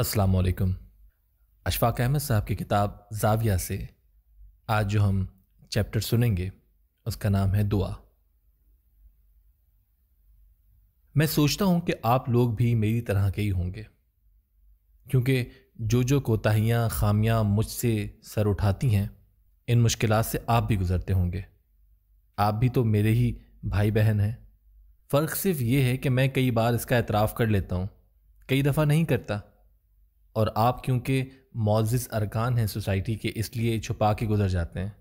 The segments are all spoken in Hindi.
असलकम अशफाक अहमद साहब की किताब जाविया से आज जो हम चैप्टर सुनेंगे उसका नाम है दुआ मैं सोचता हूँ कि आप लोग भी मेरी तरह के ही होंगे क्योंकि जो जो कोताहियां खामियाँ मुझसे सर उठाती हैं इन मुश्किल से आप भी गुज़रते होंगे आप भी तो मेरे ही भाई बहन हैं फ़र्क सिर्फ ये है कि मैं कई बार इसका एतराफ़ कर लेता हूँ कई दफ़ा नहीं करता और आप क्योंकि मोजिस अरकान हैं सोसाइटी के इसलिए छुपा के गुजर जाते हैं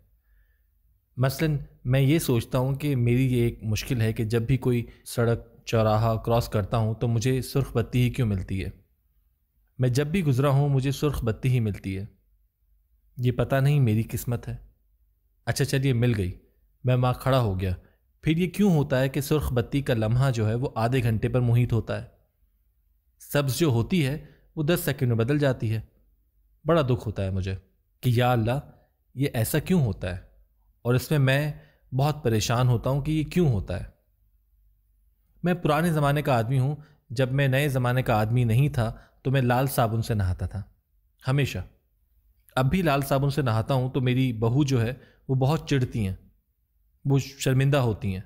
मसलन मैं ये सोचता हूँ कि मेरी ये एक मुश्किल है कि जब भी कोई सड़क चौराहा क्रॉस करता हूँ तो मुझे सुर्ख बत्ती ही क्यों मिलती है मैं जब भी गुज़रा हूँ मुझे सुर्ख बत्ती ही मिलती है ये पता नहीं मेरी किस्मत है अच्छा चलिए मिल गई मैं माँ खड़ा हो गया फिर ये क्यों होता है कि सुर्ख बत्ती का लम्हा जो है वो आधे घंटे पर मुहित होता है सब्ज़ जो होती है वो दस सेकेंड में बदल जाती है बड़ा दुख होता है मुझे कि या अल्लाह ये ऐसा क्यों होता है और इसमें मैं बहुत परेशान होता हूँ कि ये क्यों होता है मैं पुराने ज़माने का आदमी हूँ जब मैं नए ज़माने का आदमी नहीं था तो मैं लाल साबुन से नहाता था हमेशा अब भी लाल साबुन से नहाता हूँ तो मेरी बहू जो है वो बहुत चिढ़ती हैं वो शर्मिंदा होती हैं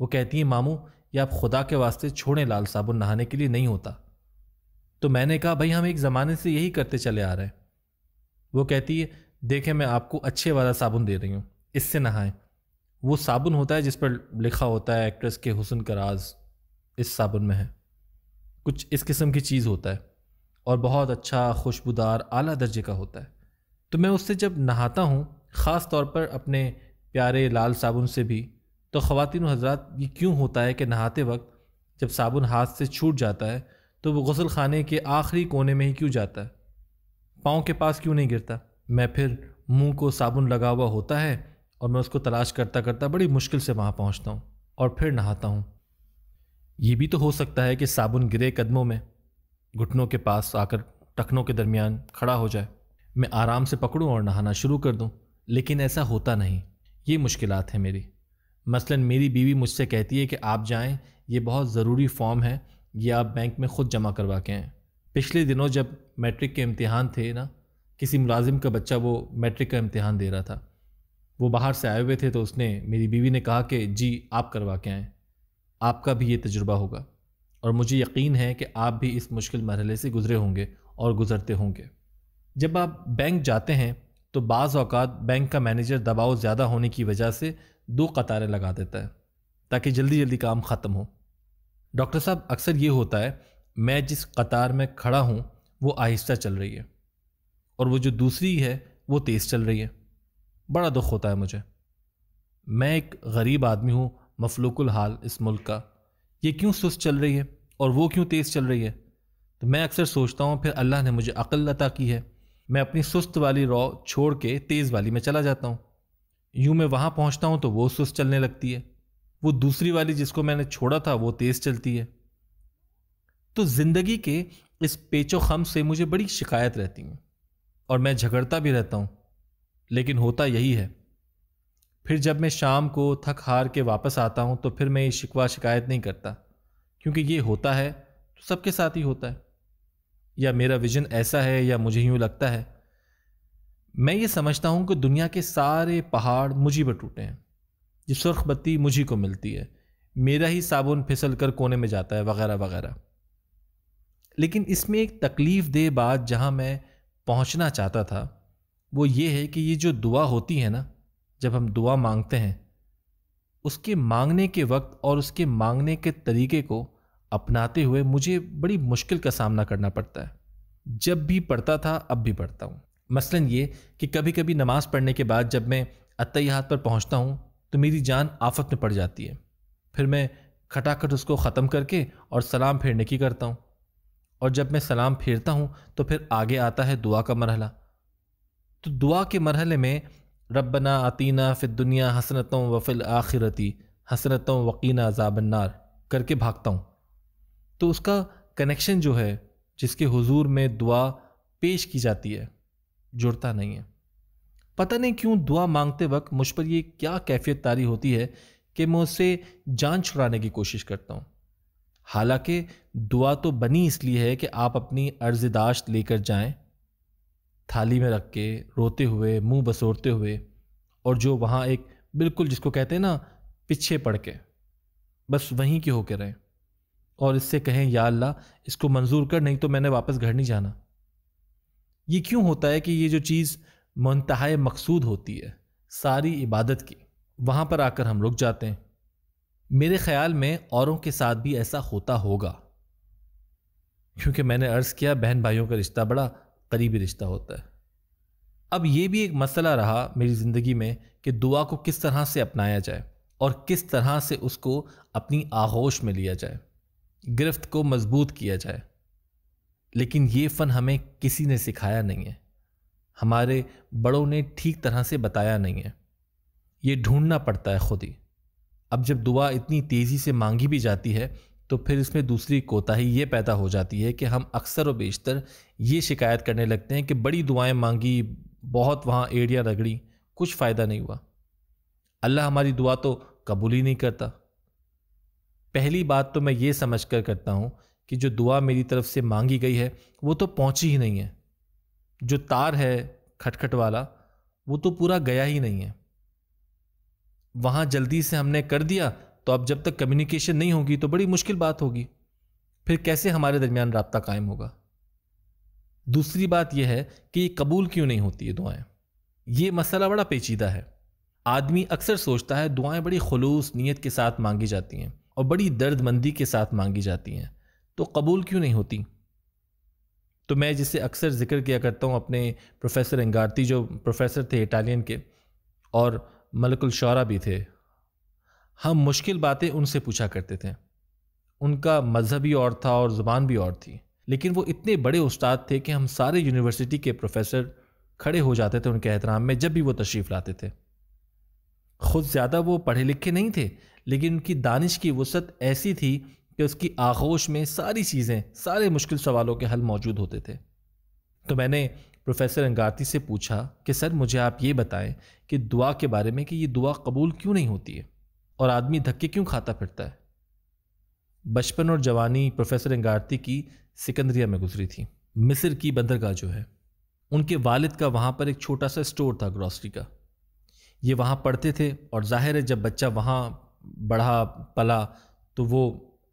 वो कहती हैं मामू ये आप खुदा के वास्ते छोड़ें लाल साबुन नहाने के लिए नहीं होता तो मैंने कहा भाई हम एक ज़माने से यही करते चले आ रहे हैं वो कहती है देखें मैं आपको अच्छे वाला साबुन दे रही हूँ इससे नहाएं वो साबुन होता है जिस पर लिखा होता है एक्ट्रेस के हुसन का राज इस साबुन में है कुछ इस किस्म की चीज़ होता है और बहुत अच्छा खुशबूदार आला दर्जे का होता है तो मैं उससे जब नहाता हूँ ख़ास तौर पर अपने प्यारे लाल साबुन से भी तो ख़वान हजरात ये क्यों होता है कि नहाते वक्त जब साबुन हाथ से छूट जाता है तो वो गसल खाने के आखिरी कोने में ही क्यों जाता है पाँव के पास क्यों नहीं गिरता मैं फिर मुंह को साबुन लगा हुआ होता है और मैं उसको तलाश करता करता बड़ी मुश्किल से वहाँ पहुँचता हूँ और फिर नहाता हूँ ये भी तो हो सकता है कि साबुन गिरे कदमों में घुटनों के पास आकर टखनों के दरमियान खड़ा हो जाए मैं आराम से पकड़ूं और नहाना शुरू कर दूं लेकिन ऐसा होता नहीं ये मुश्किल हैं मेरी मसलन मेरी बीवी मुझसे कहती है कि आप जाएं ये बहुत ज़रूरी फॉर्म है ये आप बैंक में ख़ुद जमा करवा के आएँ पिछले दिनों जब मैट्रिक के इम्तिहान थे ना किसी मुलाजिम का बच्चा वो मैट्रिक का इम्तिहान दे रहा था वो बाहर से आए हुए थे तो उसने मेरी बीवी ने कहा कि जी आप करवा के आएँ आपका भी ये तजुर्बा होगा और मुझे यकीन है कि आप भी इस मुश्किल मरहले से गुजरे होंगे और गुजरते होंगे जब आप बैंक जाते हैं तो बाज़ अवकात बैंक का मैनेजर दबाव ज़्यादा होने की वजह से दो कतारें लगा देता है ताकि जल्दी जल्दी काम ख़त्म हो डॉक्टर साहब अक्सर ये होता है मैं जिस कतार में खड़ा हूँ वो आहिस्ता चल रही है और वो जो दूसरी है वो तेज़ चल रही है बड़ा दुख होता है मुझे मैं एक गरीब आदमी हूँ मफलूकुल हाल इस मुल्क का ये क्यों सुस्त चल रही है और वो क्यों तेज़ चल रही है तो मैं अक्सर सोचता हूँ फिर अल्लाह ने मुझे अकल अता की है मैं अपनी सुस्त वाली रॉ छोड़ के तेज़ वाली में चला जाता हूँ यूँ मैं वहाँ पहुँचता हूँ तो वो सुस्त चलने लगती है वो दूसरी वाली जिसको मैंने छोड़ा था वो तेज़ चलती है तो ज़िंदगी के इस पेचो खम से मुझे बड़ी शिकायत रहती है और मैं झगड़ता भी रहता हूँ लेकिन होता यही है फिर जब मैं शाम को थक हार के वापस आता हूँ तो फिर मैं ये शिकवा शिकायत नहीं करता क्योंकि ये होता है तो सबके साथ ही होता है या मेरा विज़न ऐसा है या मुझे यूँ लगता है मैं ये समझता हूँ कि दुनिया के सारे पहाड़ मुझी पर टूटे हैं ये सुर्ख बत्ती मुझी को मिलती है मेरा ही साबुन फिसल कर कोने में जाता है वगैरह वगैरह लेकिन इसमें एक तकलीफ़ दे बात जहाँ मैं पहुँचना चाहता था वो ये है कि ये जो दुआ होती है ना जब हम दुआ मांगते हैं उसके मांगने के वक्त और उसके मांगने के तरीके को अपनाते हुए मुझे बड़ी मुश्किल का सामना करना पड़ता है जब भी पढ़ता था अब भी पढ़ता हूँ मसलन ये कि कभी कभी नमाज़ पढ़ने के बाद जब मैं अतैयात पर पहुँचता हूँ तो मेरी जान आफत में पड़ जाती है फिर मैं खटाखट उसको ख़त्म करके और सलाम फेरने की करता हूँ और जब मैं सलाम फेरता हूँ तो फिर आगे आता है दुआ का मरहला तो दुआ के मरहले में रबना अतीना फिर दुनिया हसनतों वफिल आखिरती हसनतों वकीना ज़ाबनार करके भागता हूँ तो उसका कनेक्शन जो है जिसके हुजूर में दुआ पेश की जाती है जुड़ता नहीं है पता नहीं क्यों दुआ मांगते वक्त मुझ पर ये क्या कैफियत तारी होती है कि मैं उससे जान छुड़ाने की कोशिश करता हूँ हालांकि दुआ तो बनी इसलिए है कि आप अपनी अर्जदाश्त लेकर जाएं थाली में रख के रोते हुए मुंह बसोरते हुए और जो वहाँ एक बिल्कुल जिसको कहते हैं ना पीछे पड़ के बस वहीं के होकर रहें और इससे कहें या अल्लाह इसको मंजूर कर नहीं तो मैंने वापस घर नहीं जाना ये क्यों होता है कि ये जो चीज़ मनतहा मकसूद होती है सारी इबादत की वहाँ पर आकर हम रुक जाते हैं मेरे ख्याल में औरों के साथ भी ऐसा होता होगा क्योंकि मैंने अर्ज़ किया बहन भाइयों का रिश्ता बड़ा करीबी रिश्ता होता है अब ये भी एक मसला रहा मेरी ज़िंदगी में कि दुआ को किस तरह से अपनाया जाए और किस तरह से उसको अपनी आगोश में लिया जाए गिरफ्त को मजबूत किया जाए लेकिन ये फ़न हमें किसी ने सिखाया नहीं है हमारे बड़ों ने ठीक तरह से बताया नहीं है ये ढूंढना पड़ता है खुद ही अब जब दुआ इतनी तेज़ी से मांगी भी जाती है तो फिर इसमें दूसरी कोताही ये पैदा हो जाती है कि हम अक्सर व बेशतर ये शिकायत करने लगते हैं कि बड़ी दुआएं मांगी बहुत वहाँ एड़ियाँ रगड़ी कुछ फ़ायदा नहीं हुआ अल्लाह हमारी दुआ तो कबूल ही नहीं करता पहली बात तो मैं ये समझ कर करता हूँ कि जो दुआ मेरी तरफ से मांगी गई है वो तो पहुँची ही नहीं है जो तार है खटखट वाला वो तो पूरा गया ही नहीं है वहाँ जल्दी से हमने कर दिया तो अब जब तक कम्युनिकेशन नहीं होगी तो बड़ी मुश्किल बात होगी फिर कैसे हमारे दरमियान रबता कायम होगा दूसरी बात यह है कि ये कबूल क्यों नहीं होती है दुआएं ये मसला बड़ा पेचीदा है आदमी अक्सर सोचता है दुआएं बड़ी खलूस नीयत के साथ मांगी जाती हैं और बड़ी दर्दमंदी के साथ मांगी जाती हैं तो कबूल क्यों नहीं होती तो मैं जिसे अक्सर जिक्र किया करता हूँ अपने प्रोफेसर अंगारती जो प्रोफेसर थे इटालियन के और मलकुल शौरा भी थे हम मुश्किल बातें उनसे पूछा करते थे उनका मज़हब और था और ज़ुबान भी और थी लेकिन वो इतने बड़े उस्ताद थे कि हम सारे यूनिवर्सिटी के प्रोफेसर खड़े हो जाते थे उनके एहतराम में जब भी वो तशरीफ़ लाते थे ख़ुद ज़्यादा वो पढ़े लिखे नहीं थे लेकिन उनकी दानिश की वसत ऐसी थी कि उसकी आगोश में सारी चीज़ें सारे मुश्किल सवालों के हल मौजूद होते थे तो मैंने प्रोफेसर अंगारती से पूछा कि सर मुझे आप ये बताएं कि दुआ के बारे में कि ये दुआ कबूल क्यों नहीं होती है और आदमी धक्के क्यों खाता फिरता है बचपन और जवानी प्रोफेसर अंगारती की सिकंदरिया में गुजरी थी मिस्र की बंदरगाह जो है उनके वालिद का वहाँ पर एक छोटा सा स्टोर था ग्रॉसरी का ये वहाँ पढ़ते थे और जाहिर है जब बच्चा वहाँ बढ़ा पला तो वो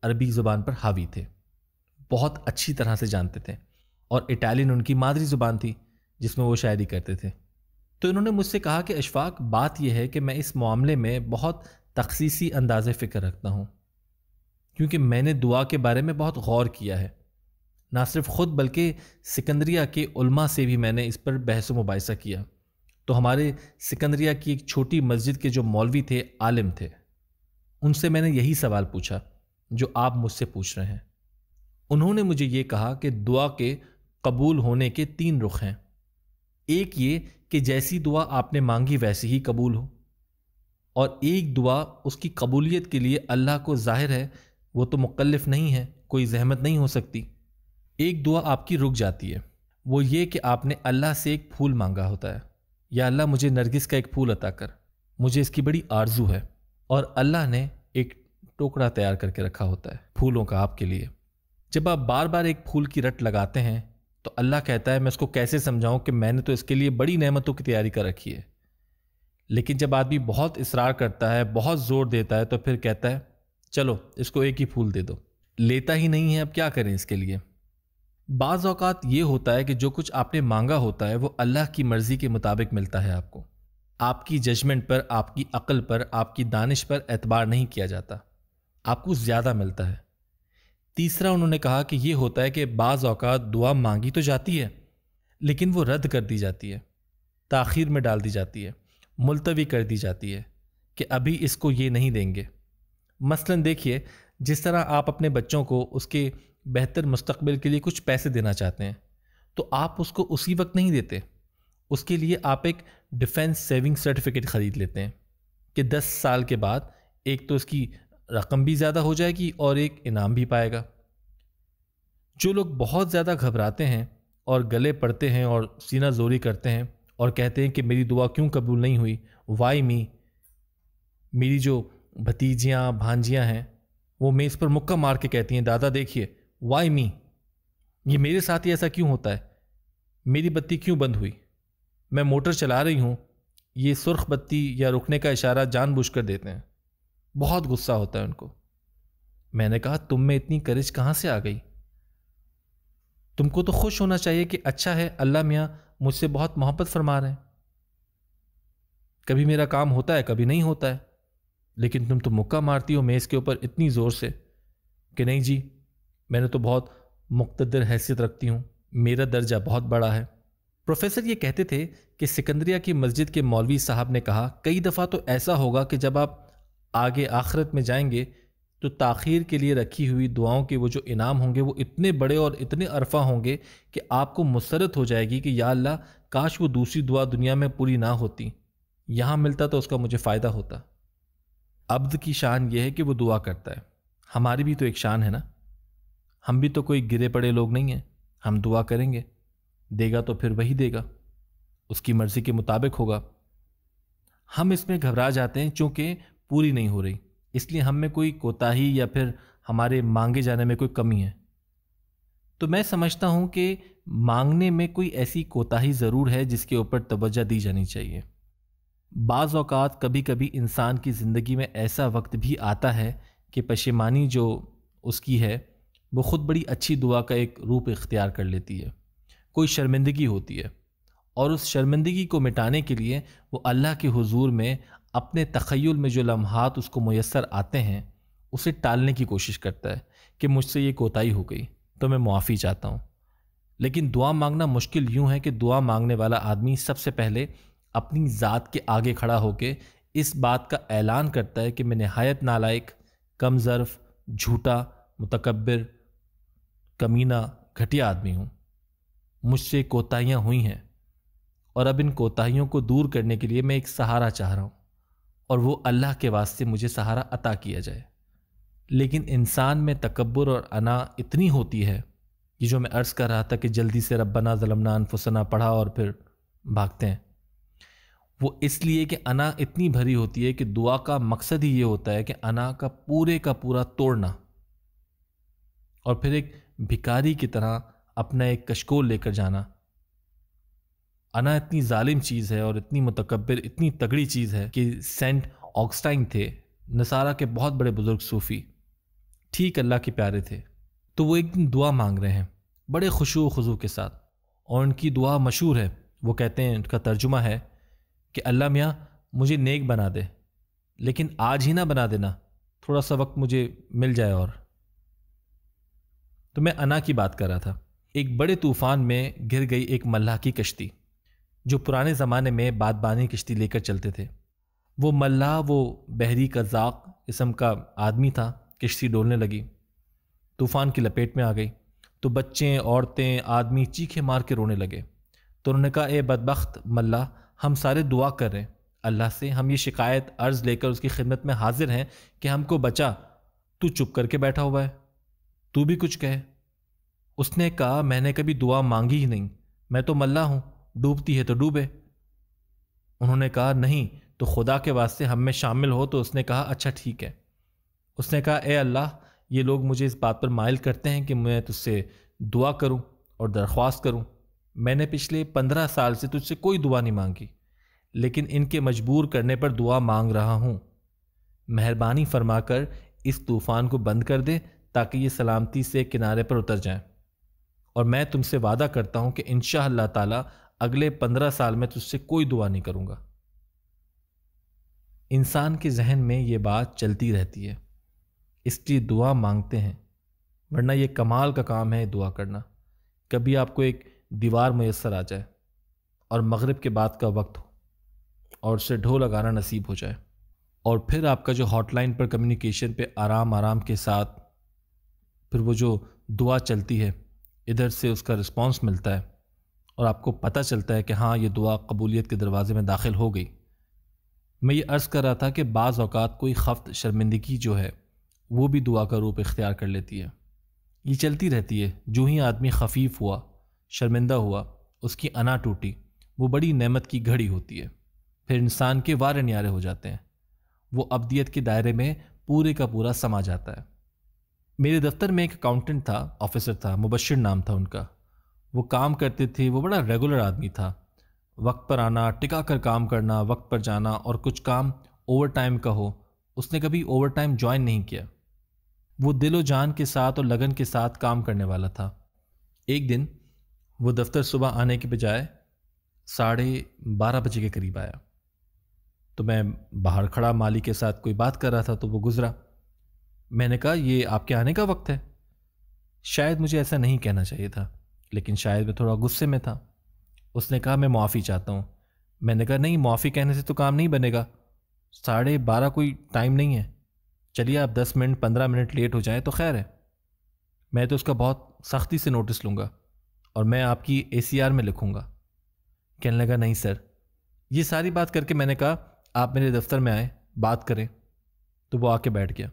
अरबी ज़ुबान पर हावी थे बहुत अच्छी तरह से जानते थे और इटालियन उनकी मादरी ज़ुबान थी जिसमें वो शायरी करते थे तो इन्होंने मुझसे कहा कि अशफाक बात यह है कि मैं इस मामले में बहुत तखसीसी अंदाज़ फ़िक्र रखता हूँ क्योंकि मैंने दुआ के बारे में बहुत गौर किया है ना सिर्फ ख़ुद बल्कि सिकंदरिया के उलमा से भी मैंने इस पर बहस मुबासा किया तो हमारे सिकंदरिया की एक छोटी मस्जिद के जो मौलवी थे आलिम थे उनसे मैंने यही सवाल पूछा जो आप मुझसे पूछ रहे हैं उन्होंने मुझे ये कहा कि दुआ के कबूल होने के तीन रुख हैं एक ये कि जैसी दुआ आपने मांगी वैसी ही कबूल हो और एक दुआ उसकी कबूलियत के लिए अल्लाह को जाहिर है वो तो मुकलफ नहीं है कोई जहमत नहीं हो सकती एक दुआ आपकी रुक जाती है वो ये कि आपने अल्लाह से एक फूल मांगा होता है या अल्लाह मुझे नरगिस का एक फूल अता कर मुझे इसकी बड़ी आरजू है और अल्लाह ने एक टोकरा तैयार करके रखा होता है फूलों का आपके लिए जब आप बार बार एक फूल की रट लगाते हैं तो अल्लाह कहता है मैं इसको कैसे समझाऊं कि मैंने तो इसके लिए बड़ी नेमतों की तैयारी कर रखी है लेकिन जब आदमी बहुत इसरार करता है बहुत ज़ोर देता है तो फिर कहता है चलो इसको एक ही फूल दे दो लेता ही नहीं है अब क्या करें इसके लिए बाज़ अवकात ये होता है कि जो कुछ आपने मांगा होता है वो अल्लाह की मर्ज़ी के मुताबिक मिलता है आपको आपकी जजमेंट पर आपकी अकल पर आपकी दानिश पर एतबार नहीं किया जाता आपको ज़्यादा मिलता है तीसरा उन्होंने कहा कि ये होता है कि बाज़ अवत दुआ मांगी तो जाती है लेकिन वो रद्द कर दी जाती है ताखिर में डाल दी जाती है मुलतवी कर दी जाती है कि अभी इसको ये नहीं देंगे मसलन देखिए जिस तरह आप अपने बच्चों को उसके बेहतर मुस्तबिल के लिए कुछ पैसे देना चाहते हैं तो आप उसको उसी वक्त नहीं देते उसके लिए आप एक डिफेंस सेविंग सर्टिफिकेट ख़रीद लेते हैं कि 10 साल के बाद एक तो उसकी रकम भी ज़्यादा हो जाएगी और एक इनाम भी पाएगा जो लोग बहुत ज़्यादा घबराते हैं और गले पड़ते हैं और सीना जोरी करते हैं और कहते हैं कि मेरी दुआ क्यों कबूल नहीं हुई वाई मी मेरी जो भतीजियाँ भांजियाँ हैं वो मेज़ पर मुक्का मार के कहती हैं दादा देखिए वाई मी ये मेरे साथ ही ऐसा क्यों होता है मेरी बत्ती क्यों बंद हुई मैं मोटर चला रही हूँ ये सुर्ख बत्ती या रुकने का इशारा जानबूझ कर देते हैं बहुत गुस्सा होता है उनको मैंने कहा तुम में इतनी करेज कहाँ से आ गई तुमको तो खुश होना चाहिए कि अच्छा है अल्लाह मियाँ मुझसे बहुत मोहब्बत फरमा रहे हैं कभी मेरा काम होता है कभी नहीं होता है लेकिन तुम तो मुक्का मारती हो मेज़ के ऊपर इतनी ज़ोर से कि नहीं जी मैंने तो बहुत मुक्तदर हैसियत रखती हूँ मेरा दर्जा बहुत बड़ा है प्रोफेसर ये कहते थे कि सिकंदरिया की मस्जिद के मौलवी साहब ने कहा कई दफ़ा तो ऐसा होगा कि जब आप आगे आखिरत में जाएंगे तो ताखीर के लिए रखी हुई दुआओं के वो जो इनाम होंगे वो इतने बड़े और इतने अरफा होंगे कि आपको मुसरत हो जाएगी कि या अल्लाह काश वो दूसरी दुआ दुनिया में पूरी ना होती यहाँ मिलता तो उसका मुझे फ़ायदा होता अब्द की शान यह है कि वो दुआ करता है हमारी भी तो एक शान है ना हम भी तो कोई गिरे पड़े लोग नहीं हैं हम दुआ करेंगे देगा तो फिर वही देगा उसकी मर्ज़ी के मुताबिक होगा हम इसमें घबरा जाते हैं क्योंकि पूरी नहीं हो रही इसलिए हम में कोई कोताही या फिर हमारे मांगे जाने में कोई कमी है तो मैं समझता हूँ कि मांगने में कोई ऐसी कोताही ज़रूर है जिसके ऊपर तवज्जा दी जानी चाहिए बाज़ अवकात कभी कभी इंसान की ज़िंदगी में ऐसा वक्त भी आता है कि पशेमानी जो उसकी है वो ख़ुद बड़ी अच्छी दुआ का एक रूप इख्तियार कर लेती है कोई शर्मिंदगी होती है और उस शर्मिंदगी को मिटाने के लिए वो अल्लाह के हुजूर में अपने तखयल में जो लम्हात उसको मैसर आते हैं उसे टालने की कोशिश करता है कि मुझसे ये कोताही हो गई तो मैं मुआफ़ी चाहता हूँ लेकिन दुआ मांगना मुश्किल यूँ है कि दुआ मांगने वाला आदमी सबसे पहले अपनी ज़ात के आगे खड़ा होकर इस बात का ऐलान करता है कि मैं नहायत नालायक कमज़र्फ़ झूठा मतकबर कमीना घटिया आदमी हूँ मुझसे कोताहियाँ हुई हैं और अब इन कोताहियों को दूर करने के लिए मैं एक सहारा चाह रहा हूँ और वो अल्लाह के वास्ते मुझे सहारा अता किया जाए लेकिन इंसान में तकबर और अना इतनी होती है कि जो मैं अर्ज़ कर रहा था कि जल्दी से रब्बना ज़लमना अनफुसना पढ़ा और फिर भागते हैं वो इसलिए कि अना इतनी भरी होती है कि दुआ का मकसद ही ये होता है कि अना का पूरे का पूरा तोड़ना और फिर एक भिकारी की तरह अपना एक कशकोल लेकर जाना अना इतनी जालिम चीज़ है और इतनी मतकबर इतनी तगड़ी चीज़ है कि सेंट ऑक्सटाइन थे नसारा के बहुत बड़े बुज़ुर्ग सूफ़ी ठीक अल्लाह के प्यारे थे तो वो एक दिन दुआ मांग रहे हैं बड़े खुशू खजू के साथ और उनकी दुआ मशहूर है वो कहते हैं उनका तर्जुमा है कि अल्लाह मियाँ मुझे नेक बना दे लेकिन आज ही ना बना देना थोड़ा सा वक्त मुझे मिल जाए और तो मैं अना की बात कर रहा था एक बड़े तूफ़ान में घिर गई एक मल्ला की कश्ती जो पुराने ज़माने में बादबानी किश्ती लेकर चलते थे वो मल्ला वो बहरी कजाक किस्म का आदमी था किश्ती डोलने लगी तूफ़ान की लपेट में आ गई तो बच्चे औरतें आदमी चीखे मार के रोने लगे तो उन्होंने कहा ए बदबخت मल्ला हम सारे दुआ कर रहे हैं अल्लाह से हम ये शिकायत अर्ज़ लेकर उसकी खिदमत में हाजिर हैं कि हमको बचा तू चुप करके बैठा हुआ है तू भी कुछ कहे उसने कहा मैंने कभी दुआ मांगी ही नहीं मैं तो मल्ला हूँ डूबती है तो डूबे उन्होंने कहा नहीं तो खुदा के वास्ते हम में शामिल हो तो उसने कहा अच्छा ठीक है उसने कहा ए अल्लाह ये लोग मुझे इस बात पर मायल करते हैं कि मैं तुझसे दुआ करूं और दरख्वास्त करूं मैंने पिछले पंद्रह साल से तुझसे कोई दुआ नहीं मांगी लेकिन इनके मजबूर करने पर दुआ मांग रहा हूं मेहरबानी फरमाकर इस तूफ़ान को बंद कर दे ताकि ये सलामती से किनारे पर उतर जाएं और मैं तुमसे वादा करता हूँ कि इन ताला अगले पंद्रह साल में तुझसे कोई दुआ नहीं करूँगा इंसान के जहन में ये बात चलती रहती है इसलिए दुआ मांगते हैं वरना ये कमाल का काम है दुआ करना कभी आपको एक दीवार मैसर आ जाए और मगरब के बाद का वक्त हो और उससे ढो लगाना नसीब हो जाए और फिर आपका जो हॉटलाइन पर कम्युनिकेशन पे आराम आराम के साथ फिर वो जो दुआ चलती है इधर से उसका रिस्पांस मिलता है और आपको पता चलता है कि हाँ ये दुआ कबूलियत के दरवाज़े में दाखिल हो गई मैं ये अर्ज़ कर रहा था कि बाज़ अवत कोई खफ्त शर्मिंदगी जो है वो भी दुआ का रूप इख्तियार कर लेती है ये चलती रहती है जो ही आदमी खफीफ हुआ शर्मिंदा हुआ उसकी अना टूटी वो बड़ी नेमत की घड़ी होती है फिर इंसान के वार न्यारे हो जाते हैं वो अब्दियत के दायरे में पूरे का पूरा समा जाता है मेरे दफ्तर में एक अकाउंटेंट था ऑफिसर था मुबशर नाम था उनका वो काम करते थे वो बड़ा रेगुलर आदमी था वक्त पर आना टिका कर काम करना वक्त पर जाना और कुछ काम ओवर टाइम का हो उसने कभी ओवर टाइम ज्वाइन नहीं किया वो दिलो जान के साथ और लगन के साथ काम करने वाला था एक दिन वो दफ्तर सुबह आने के बजाय साढ़े बारह बजे के करीब आया तो मैं बाहर खड़ा माली के साथ कोई बात कर रहा था तो वो गुज़रा मैंने कहा ये आपके आने का वक्त है शायद मुझे ऐसा नहीं कहना चाहिए था लेकिन शायद मैं थोड़ा गुस्से में था उसने कहा मैं माफ़ी चाहता हूँ मैंने कहा नहीं माफ़ी कहने से तो काम नहीं बनेगा साढ़े बारह कोई टाइम नहीं है चलिए आप दस मिनट पंद्रह मिनट लेट हो जाए तो खैर है मैं तो उसका बहुत सख्ती से नोटिस लूँगा और मैं आपकी ए में लिखूँगा कहने लगा नहीं सर ये सारी बात करके मैंने कहा आप मेरे दफ्तर में आए बात करें तो वो आके बैठ गया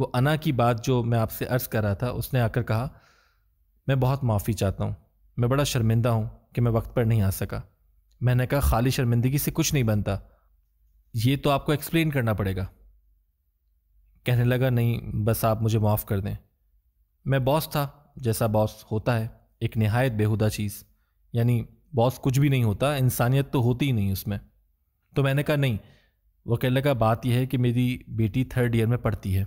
वो अना की बात जो मैं आपसे अर्ज़ कर रहा था उसने आकर कहा मैं बहुत माफ़ी चाहता हूँ मैं बड़ा शर्मिंदा हूँ कि मैं वक्त पर नहीं आ सका मैंने कहा खाली शर्मिंदगी से कुछ नहीं बनता ये तो आपको एक्सप्लेन करना पड़ेगा कहने लगा नहीं बस आप मुझे माफ़ कर दें मैं बॉस था जैसा बॉस होता है एक नहायत बेहुदा चीज़ यानी बॉस कुछ भी नहीं होता इंसानियत तो होती ही नहीं उसमें तो मैंने कहा नहीं वो कहने लगा बात यह है कि मेरी बेटी थर्ड ईयर में पढ़ती है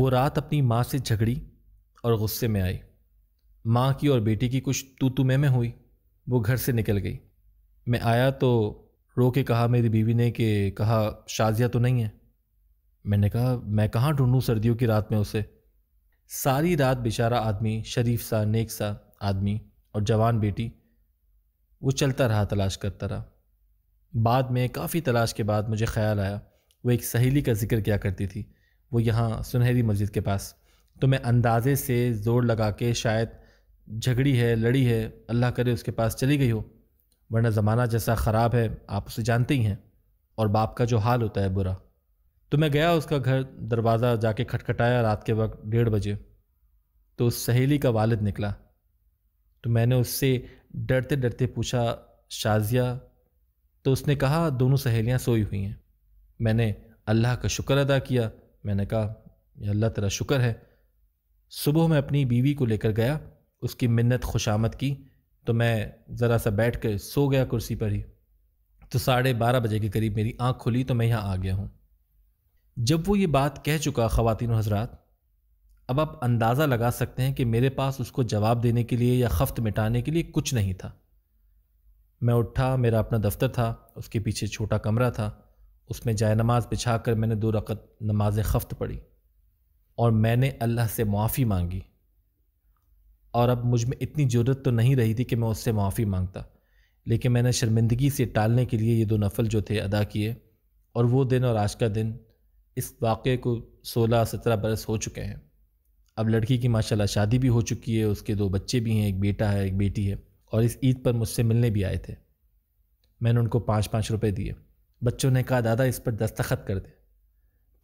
वो रात अपनी माँ से झगड़ी और गुस्से में आई माँ की और बेटी की कुछ तू तू में हुई वो घर से निकल गई मैं आया तो रो के कहा मेरी बीवी ने कि कहा शाजिया तो नहीं है मैंने कहा मैं कहाँ ढूंढूँ सर्दियों की रात में उसे सारी रात बेचारा आदमी शरीफ सा नेक सा आदमी और जवान बेटी वो चलता रहा तलाश करता रहा बाद में काफ़ी तलाश के बाद मुझे ख्याल आया वो एक सहेली का जिक्र किया करती थी वो यहाँ सुनहरी मस्जिद के पास तो मैं अंदाजे से ज़ोर लगा के शायद झगड़ी है लड़ी है अल्लाह करे उसके पास चली गई हो वरना ज़माना जैसा ख़राब है आप उसे जानते ही हैं और बाप का जो हाल होता है बुरा तो मैं गया उसका घर दरवाज़ा जाके खटखटाया रात के वक्त डेढ़ बजे तो उस सहेली का वालिद निकला तो मैंने उससे डरते डरते पूछा शाजिया तो उसने कहा दोनों सहेलियां सोई हुई हैं मैंने अल्लाह का शुक्र अदा किया मैंने कहा अल्लाह तेरा शुक्र है सुबह मैं अपनी बीवी को लेकर गया उसकी मिन्नत खुशामद की तो मैं ज़रा सा बैठ कर सो गया कुर्सी पर ही तो साढ़े बारह बजे के करीब मेरी आँख खुली तो मैं यहाँ आ गया हूँ जब वो ये बात कह चुका ख़वातिन हजरात अब आप अंदाज़ा लगा सकते हैं कि मेरे पास उसको जवाब देने के लिए या खफ्त मिटाने के लिए कुछ नहीं था मैं उठा मेरा अपना दफ्तर था उसके पीछे छोटा कमरा था उसमें जाय नमाज बिछा कर मैंने दो रकत नमाज खफ्त पढ़ी और मैंने अल्लाह से माफ़ी मांगी और अब मुझ में इतनी ज़रूरत तो नहीं रही थी कि मैं उससे माफ़ी मांगता लेकिन मैंने शर्मिंदगी से टालने के लिए ये दो नफल जो थे अदा किए और वो दिन और आज का दिन इस वाक़े को सोलह सत्रह बरस हो चुके हैं अब लड़की की माशाल्लाह शादी भी हो चुकी है उसके दो बच्चे भी हैं एक बेटा है एक बेटी है और इस ईद पर मुझसे मिलने भी आए थे मैंने उनको पाँच पाँच रुपये दिए बच्चों ने कहा दादा इस पर दस्तखत कर दे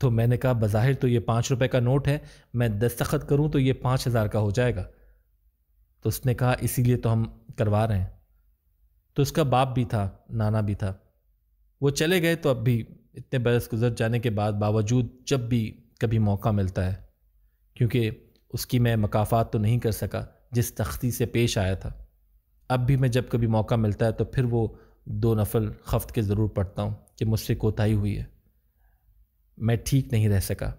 तो मैंने कहा बज़ाहिर तो ये पाँच रुपये का नोट है मैं दस्तखत करूँ तो ये पाँच हज़ार का हो जाएगा तो उसने कहा इसीलिए तो हम करवा रहे हैं तो उसका बाप भी था नाना भी था वो चले गए तो अब भी इतने बरस गुजर जाने के बाद बावजूद जब भी कभी मौका मिलता है क्योंकि उसकी मैं मकाफात तो नहीं कर सका जिस तख्ती से पेश आया था अब भी मैं जब कभी मौका मिलता है तो फिर वो दो नफल खफ्त के ज़रूर पढ़ता हूँ कि मुझसे कोताही हुई है मैं ठीक नहीं रह सका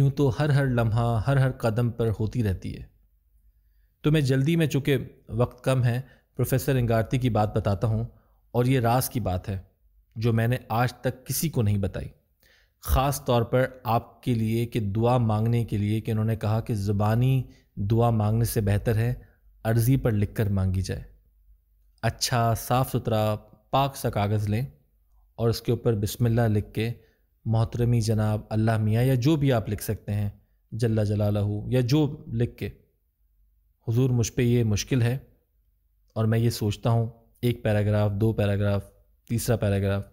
यूँ तो हर हर लम्हा हर हर कदम पर होती रहती है तो मैं जल्दी में चूँकि वक्त कम है प्रोफेसर इंगारती की बात बताता हूँ और ये राज की बात है जो मैंने आज तक किसी को नहीं बताई ख़ास तौर पर आपके लिए कि दुआ मांगने के लिए कि उन्होंने कहा कि ज़ुबानी दुआ मांगने से बेहतर है अर्ज़ी पर लिख कर मांगी जाए अच्छा साफ़ सुथरा पाक सा कागज़ लें और उसके ऊपर बिस्मिल्लाह लिख के मोहतरमी जनाब अल्लाह मियाँ या जो भी आप लिख सकते हैं जल्ला जलालहू या जो लिख के हुजूर मुझ पर यह मुश्किल है और मैं ये सोचता हूँ एक पैराग्राफ दो पैराग्राफ तीसरा पैराग्राफ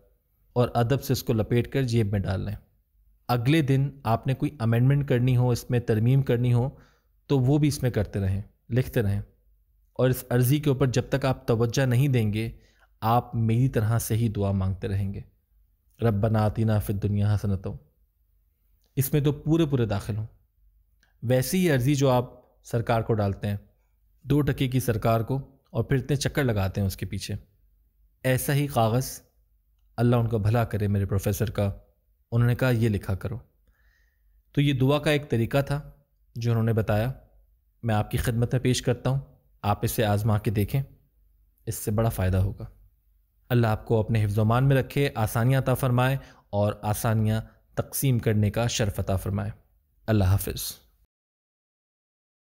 और अदब से इसको लपेट कर जेब में डाल लें अगले दिन आपने कोई अमेंडमेंट करनी हो इसमें तरमीम करनी हो तो वो भी इसमें करते रहें लिखते रहें और इस अर्ज़ी के ऊपर जब तक आप तवज्जा नहीं देंगे आप मेरी तरह से ही दुआ मांगते रहेंगे रब्बना ना फिर दुनिया हसनतों इसमें तो पूरे पूरे दाखिल हों वैसी ही अर्ज़ी जो आप सरकार को डालते हैं दो टके की सरकार को और फिर इतने चक्कर लगाते हैं उसके पीछे ऐसा ही कागज़ अल्लाह उनका भला करे मेरे प्रोफेसर का उन्होंने कहा ये लिखा करो तो ये दुआ का एक तरीका था जो उन्होंने बताया मैं आपकी खिदमत में पेश करता हूँ आप इसे आज़मा के देखें इससे बड़ा फ़ायदा होगा अल्लाह आपको अपने हिफ्जमान में रखे आसानियाँ ता फरमाए और आसानियाँ तकसीम करने का शरफ़ता फरमाए अल्लाह हाफिज़